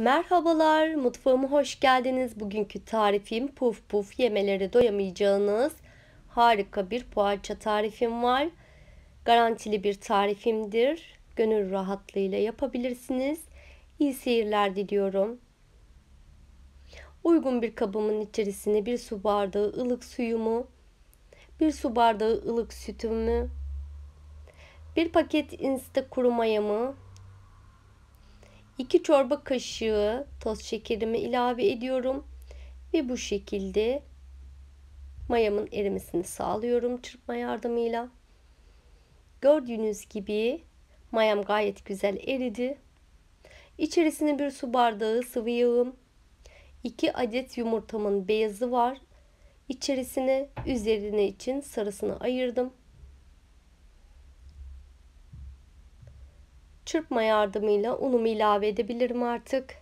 Merhabalar, mutfağıma hoş geldiniz. Bugünkü tarifim puf puf yemeleri doyamayacağınız harika bir poğaça tarifim var. Garantili bir tarifimdir. Gönül rahatlığıyla yapabilirsiniz. İyi seyirler diliyorum. Uygun bir kabımın içerisine bir su bardağı ılık suyumu, bir su bardağı ılık sütümü, bir paket insta kuru mayamı, 2 çorba kaşığı toz şekerimi ilave ediyorum. Ve bu şekilde mayamın erimesini sağlıyorum çırpma yardımıyla. Gördüğünüz gibi mayam gayet güzel eridi. İçerisine bir su bardağı sıvı yağım, 2 adet yumurtamın beyazı var. İçerisine üzerine için sarısını ayırdım. Çırpma yardımıyla unumu ilave edebilirim artık.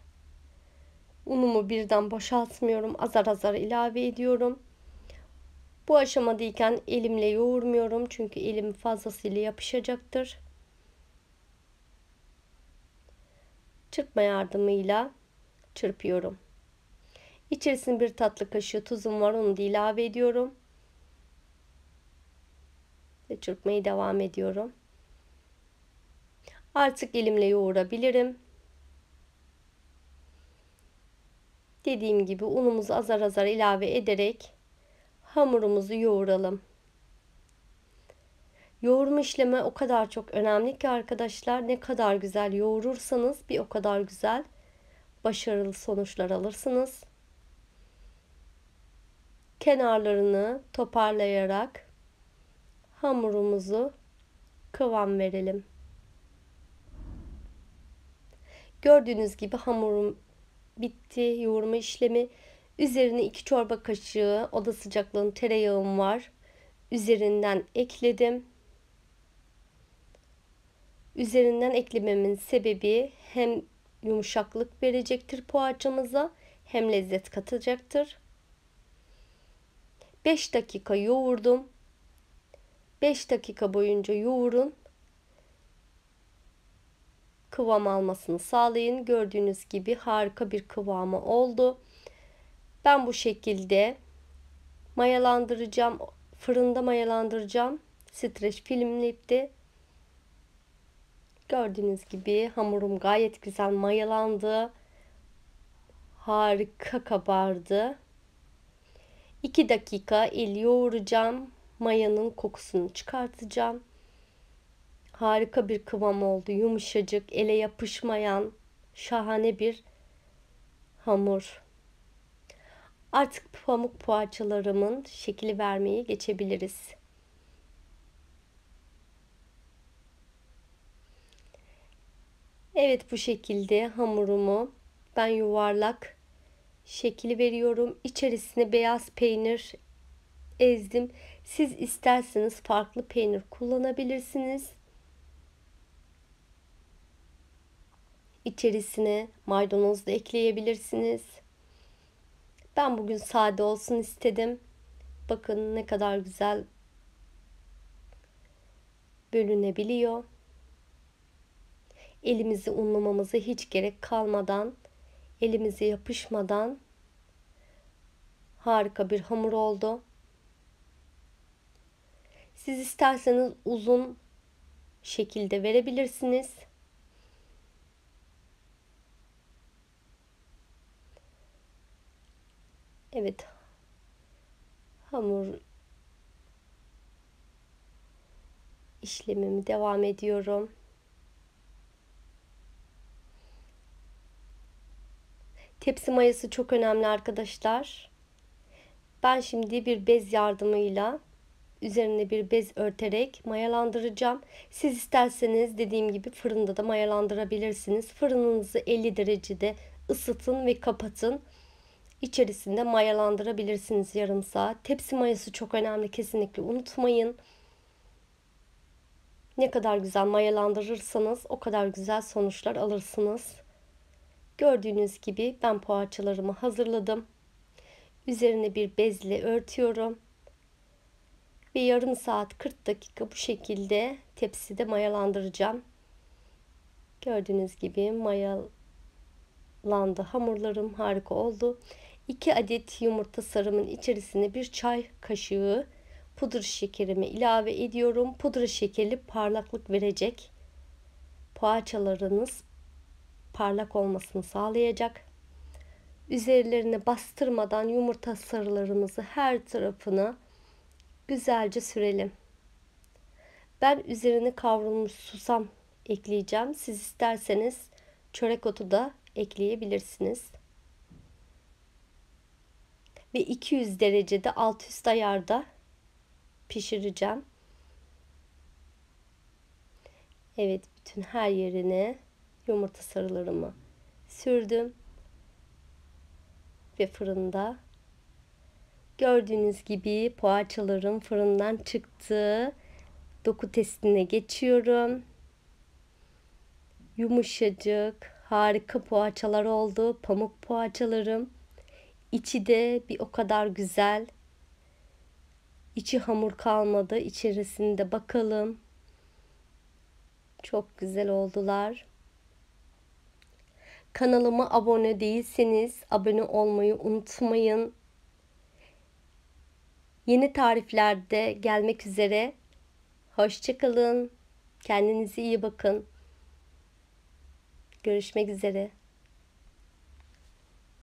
Unumu birden boşaltmıyorum. Azar azar ilave ediyorum. Bu aşamadayken elimle yoğurmuyorum. Çünkü elim fazlasıyla yapışacaktır. Çırpma yardımıyla çırpıyorum. İçerisine bir tatlı kaşığı tuzum var. Onu da ilave ediyorum. Ve çırpmayı devam ediyorum. Artık elimle yoğurabilirim. Dediğim gibi unumuzu azar azar ilave ederek hamurumuzu yoğuralım. Yoğurma işlemi o kadar çok önemli ki arkadaşlar ne kadar güzel yoğurursanız bir o kadar güzel başarılı sonuçlar alırsınız. Kenarlarını toparlayarak hamurumuzu kıvam verelim. Gördüğünüz gibi hamurum bitti. Yoğurma işlemi. Üzerine 2 çorba kaşığı oda sıcaklığının tereyağım var. Üzerinden ekledim. Üzerinden eklememin sebebi hem yumuşaklık verecektir poğaçamıza hem lezzet katacaktır. 5 dakika yoğurdum. 5 dakika boyunca yoğurun kıvam almasını sağlayın. Gördüğünüz gibi harika bir kıvamı oldu. Ben bu şekilde mayalandıracağım. Fırında mayalandıracağım. Streç filmli ipte. Gördüğünüz gibi hamurum gayet güzel mayalandı. Harika kabardı. 2 dakika el yoğuracağım. Mayanın kokusunu çıkartacağım harika bir kıvam oldu. Yumuşacık, ele yapışmayan şahane bir hamur. Artık pamuk poğaçalarımın şekli vermeye geçebiliriz. Evet bu şekilde hamurumu ben yuvarlak şekli veriyorum. İçerisine beyaz peynir ezdim. Siz isterseniz farklı peynir kullanabilirsiniz. İçerisine maydanoz da ekleyebilirsiniz. Ben bugün sade olsun istedim. Bakın ne kadar güzel bölünebiliyor. Elimizi unlamamıza hiç gerek kalmadan, elimize yapışmadan harika bir hamur oldu. Siz isterseniz uzun şekilde verebilirsiniz. Evet. Hamur işlemimi devam ediyorum. Tepsi mayası çok önemli arkadaşlar. Ben şimdi bir bez yardımıyla üzerine bir bez örterek mayalandıracağım. Siz isterseniz dediğim gibi fırında da mayalandırabilirsiniz. Fırınınızı 50 derecede ısıtın ve kapatın içerisinde mayalandırabilirsiniz yarım saat. Tepsi mayası çok önemli kesinlikle unutmayın. Ne kadar güzel mayalandırırsanız o kadar güzel sonuçlar alırsınız. Gördüğünüz gibi ben poğaçalarımı hazırladım. Üzerine bir bezle örtüyorum. Ve yarım saat 40 dakika bu şekilde tepside mayalandıracağım. Gördüğünüz gibi mayalandı hamurlarım harika oldu. 2 adet yumurta sarımın içerisine bir çay kaşığı pudra şekerimi ilave ediyorum. Pudra şekeri parlaklık verecek. Poğaçalarınız parlak olmasını sağlayacak. Üzerlerine bastırmadan yumurta sarılarımızı her tarafını güzelce sürelim. Ben üzerine kavrulmuş susam ekleyeceğim. Siz isterseniz çörek otu da ekleyebilirsiniz ve 200 derecede alt üst ayarda pişireceğim. Evet bütün her yerine yumurta sarılarımı sürdüm ve fırında gördüğünüz gibi poğaçalarım fırından çıktı. Doku testine geçiyorum. Yumuşacık, harika poğaçalar oldu. Pamuk poğaçalarım. İçi de bir o kadar güzel. İçi hamur kalmadı. İçerisinde bakalım. Çok güzel oldular. Kanalıma abone değilseniz abone olmayı unutmayın. Yeni tariflerde gelmek üzere. Hoşçakalın. Kendinize iyi bakın. Görüşmek üzere.